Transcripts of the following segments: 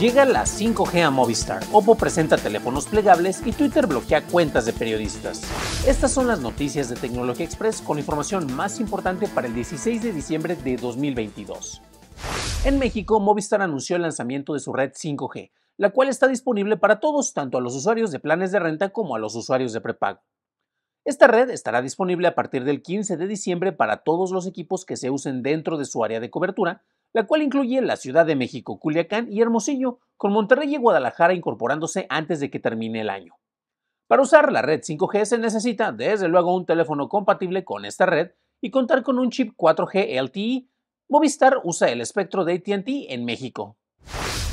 Llega la 5G a Movistar, Oppo presenta teléfonos plegables y Twitter bloquea cuentas de periodistas. Estas son las noticias de Tecnología Express con información más importante para el 16 de diciembre de 2022. En México, Movistar anunció el lanzamiento de su red 5G, la cual está disponible para todos, tanto a los usuarios de planes de renta como a los usuarios de prepago. Esta red estará disponible a partir del 15 de diciembre para todos los equipos que se usen dentro de su área de cobertura la cual incluye la Ciudad de México, Culiacán y Hermosillo, con Monterrey y Guadalajara incorporándose antes de que termine el año. Para usar la red 5G se necesita, desde luego, un teléfono compatible con esta red y contar con un chip 4G LTE. Movistar usa el espectro de ATT en México.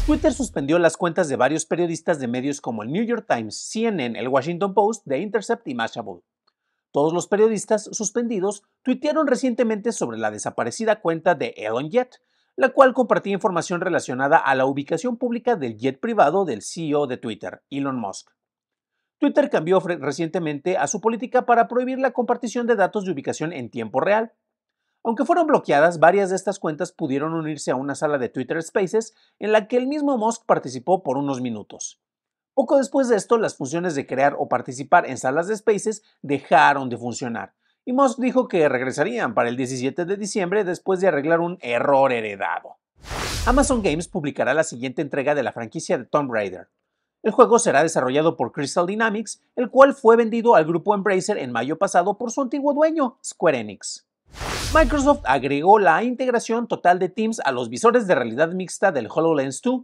Twitter suspendió las cuentas de varios periodistas de medios como el New York Times, CNN, el Washington Post, The Intercept y Mashable. Todos los periodistas suspendidos tuitearon recientemente sobre la desaparecida cuenta de Elon Jet, la cual compartía información relacionada a la ubicación pública del jet privado del CEO de Twitter, Elon Musk. Twitter cambió recientemente a su política para prohibir la compartición de datos de ubicación en tiempo real. Aunque fueron bloqueadas, varias de estas cuentas pudieron unirse a una sala de Twitter Spaces en la que el mismo Musk participó por unos minutos. Poco después de esto, las funciones de crear o participar en salas de Spaces dejaron de funcionar, y Musk dijo que regresarían para el 17 de diciembre después de arreglar un error heredado. Amazon Games publicará la siguiente entrega de la franquicia de Tomb Raider. El juego será desarrollado por Crystal Dynamics, el cual fue vendido al grupo Embracer en mayo pasado por su antiguo dueño, Square Enix. Microsoft agregó la integración total de Teams a los visores de realidad mixta del HoloLens 2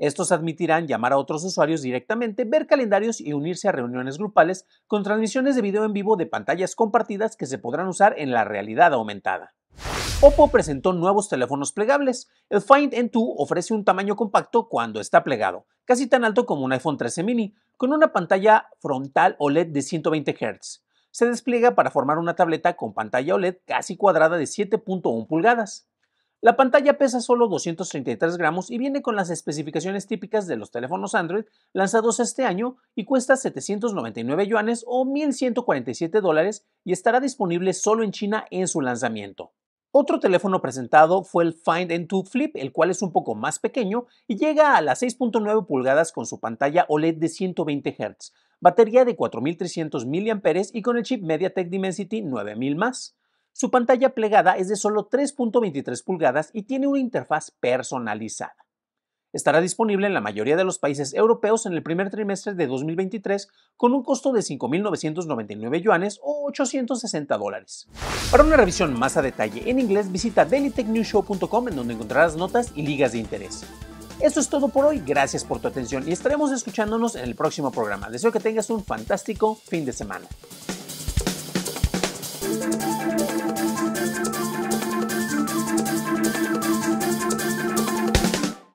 estos admitirán llamar a otros usuarios directamente, ver calendarios y unirse a reuniones grupales con transmisiones de video en vivo de pantallas compartidas que se podrán usar en la realidad aumentada. Oppo presentó nuevos teléfonos plegables. El Find N2 ofrece un tamaño compacto cuando está plegado, casi tan alto como un iPhone 13 mini, con una pantalla frontal OLED de 120 Hz. Se despliega para formar una tableta con pantalla OLED casi cuadrada de 7.1 pulgadas. La pantalla pesa solo 233 gramos y viene con las especificaciones típicas de los teléfonos Android lanzados este año y cuesta 799 yuanes o 1.147 dólares y estará disponible solo en China en su lanzamiento. Otro teléfono presentado fue el Find N2 Flip, el cual es un poco más pequeño y llega a las 6.9 pulgadas con su pantalla OLED de 120 Hz, batería de 4300 mAh y con el chip MediaTek Dimensity 9000 más. Su pantalla plegada es de solo 3.23 pulgadas y tiene una interfaz personalizada. Estará disponible en la mayoría de los países europeos en el primer trimestre de 2023 con un costo de 5.999 yuanes o 860 dólares. Para una revisión más a detalle en inglés visita dailytechnewshow.com en donde encontrarás notas y ligas de interés. Esto es todo por hoy, gracias por tu atención y estaremos escuchándonos en el próximo programa. Deseo que tengas un fantástico fin de semana.